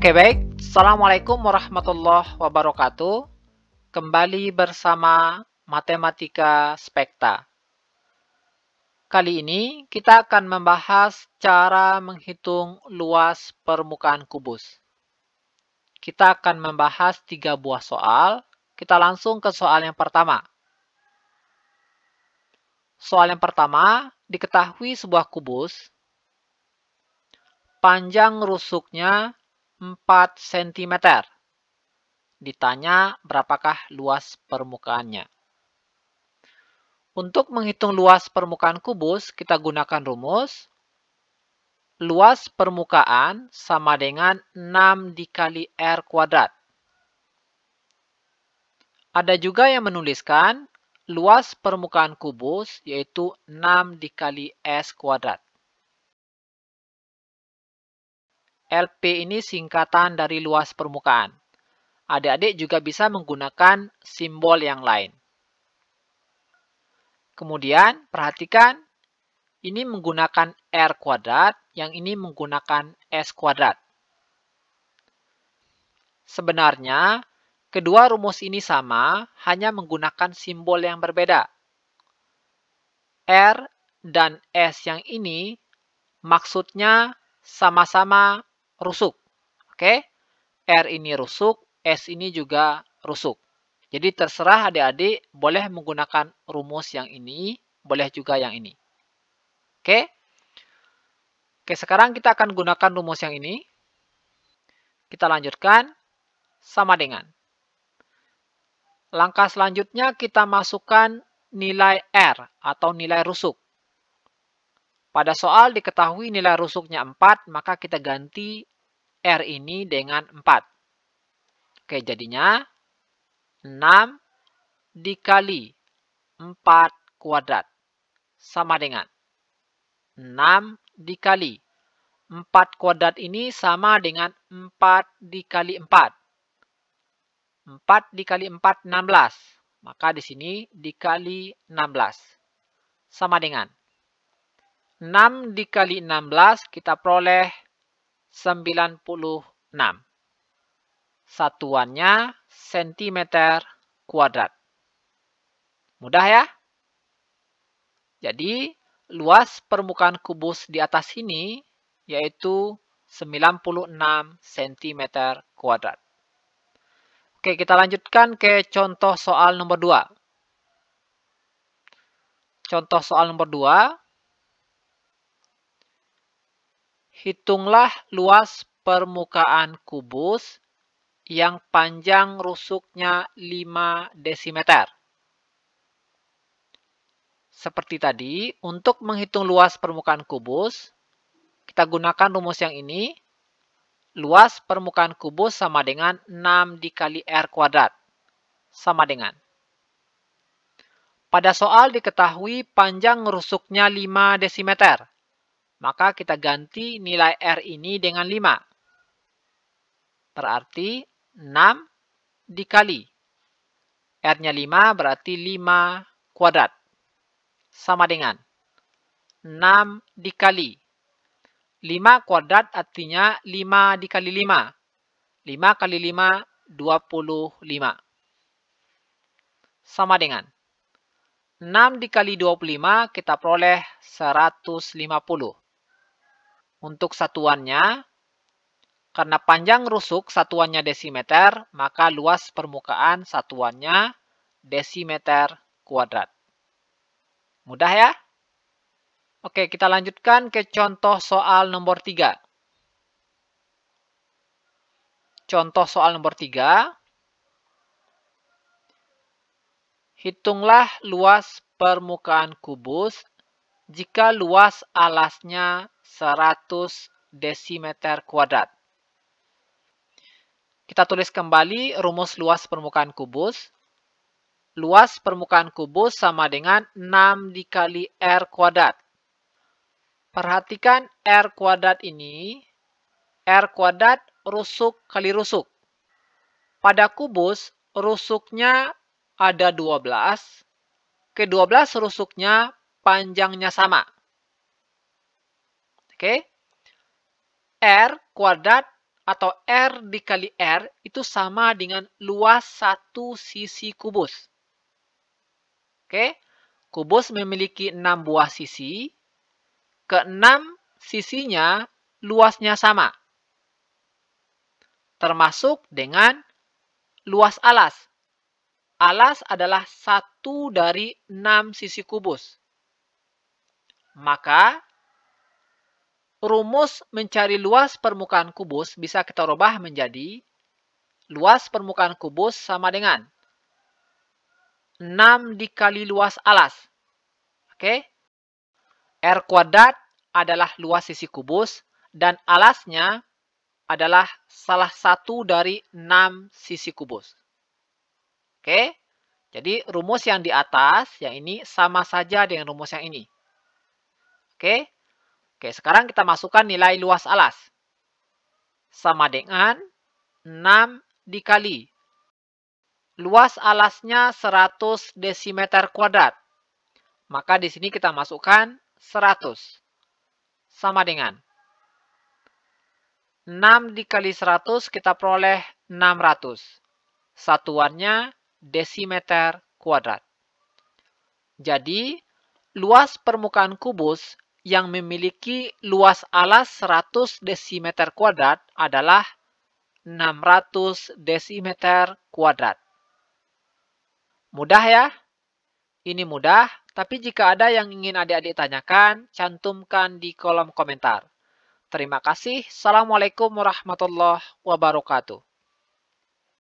Oke baik, Assalamualaikum warahmatullahi wabarakatuh. Kembali bersama Matematika Spekta. Kali ini kita akan membahas cara menghitung luas permukaan kubus. Kita akan membahas tiga buah soal. Kita langsung ke soal yang pertama. Soal yang pertama, diketahui sebuah kubus. Panjang rusuknya 4 cm. Ditanya berapakah luas permukaannya. Untuk menghitung luas permukaan kubus, kita gunakan rumus luas permukaan sama dengan 6 dikali R kuadrat. Ada juga yang menuliskan luas permukaan kubus yaitu 6 dikali S kuadrat. LP ini singkatan dari luas permukaan. Adik-adik juga bisa menggunakan simbol yang lain. Kemudian, perhatikan, ini menggunakan R kuadrat, yang ini menggunakan S kuadrat. Sebenarnya, kedua rumus ini sama, hanya menggunakan simbol yang berbeda. R dan S yang ini maksudnya sama-sama rusuk. Oke, R ini rusuk, S ini juga rusuk. Jadi terserah adik-adik boleh menggunakan rumus yang ini, boleh juga yang ini. Oke, Oke sekarang kita akan gunakan rumus yang ini. Kita lanjutkan sama dengan. Langkah selanjutnya kita masukkan nilai R atau nilai rusuk. Pada soal diketahui nilai rusuknya 4, maka kita ganti R ini dengan 4. Oke, jadinya 6 dikali 4 kuadrat sama dengan 6 dikali 4 kuadrat ini sama dengan 4 dikali 4. 4 dikali 4, 16. Maka di sini dikali 16. Sama dengan 6 dikali 16 kita peroleh 96. Satuannya cm kuadrat. Mudah ya? Jadi, luas permukaan kubus di atas ini yaitu 96 cm kuadrat. Oke, kita lanjutkan ke contoh soal nomor 2. Contoh soal nomor 2, Hitunglah luas permukaan kubus yang panjang rusuknya 5 desimeter. Seperti tadi, untuk menghitung luas permukaan kubus, kita gunakan rumus yang ini. Luas permukaan kubus sama dengan 6 dikali R kuadrat. Sama dengan. Pada soal diketahui panjang rusuknya 5 desimeter. Maka kita ganti nilai R ini dengan 5. Berarti 6 dikali. R-nya 5 berarti 5 kuadrat. Sama dengan 6 dikali. 5 kuadrat artinya 5 dikali 5. 5 kali 5, 25. Sama dengan 6 dikali 25 kita peroleh 150 untuk satuannya, karena panjang rusuk satuannya desimeter, maka luas permukaan satuannya desimeter kuadrat. Mudah ya? Oke, kita lanjutkan ke contoh soal nomor 3. Contoh soal nomor 3. Hitunglah luas permukaan kubus jika luas alasnya 100 desimeter kuadrat. Kita tulis kembali rumus luas permukaan kubus. Luas permukaan kubus sama dengan 6 dikali R kuadrat. Perhatikan R kuadrat ini. R kuadrat rusuk kali rusuk. Pada kubus, rusuknya ada 12. Ke-12 rusuknya panjangnya sama. Oke. Okay? R kuadrat atau R dikali R itu sama dengan luas satu sisi kubus. Oke. Okay? Kubus memiliki enam buah sisi. Keenam sisinya luasnya sama. Termasuk dengan luas alas. Alas adalah satu dari enam sisi kubus. Maka rumus mencari luas permukaan kubus bisa kita rubah menjadi luas permukaan kubus sama dengan 6 dikali luas alas. Oke? Okay? R kuadrat adalah luas sisi kubus dan alasnya adalah salah satu dari 6 sisi kubus. Oke? Jadi rumus yang di atas, yang ini sama saja dengan rumus yang ini. Oke. Oke, sekarang kita masukkan nilai luas alas. Sama dengan 6 dikali. Luas alasnya 100 desimeter kuadrat. Maka di sini kita masukkan 100. Sama dengan 6 dikali 100 kita peroleh 600. Satuannya desimeter kuadrat. Jadi, luas permukaan kubus yang memiliki luas alas 100 desimeter kuadrat adalah 600 desimeter kuadrat. Mudah ya? Ini mudah, tapi jika ada yang ingin adik-adik tanyakan, cantumkan di kolom komentar. Terima kasih. Assalamualaikum warahmatullahi wabarakatuh.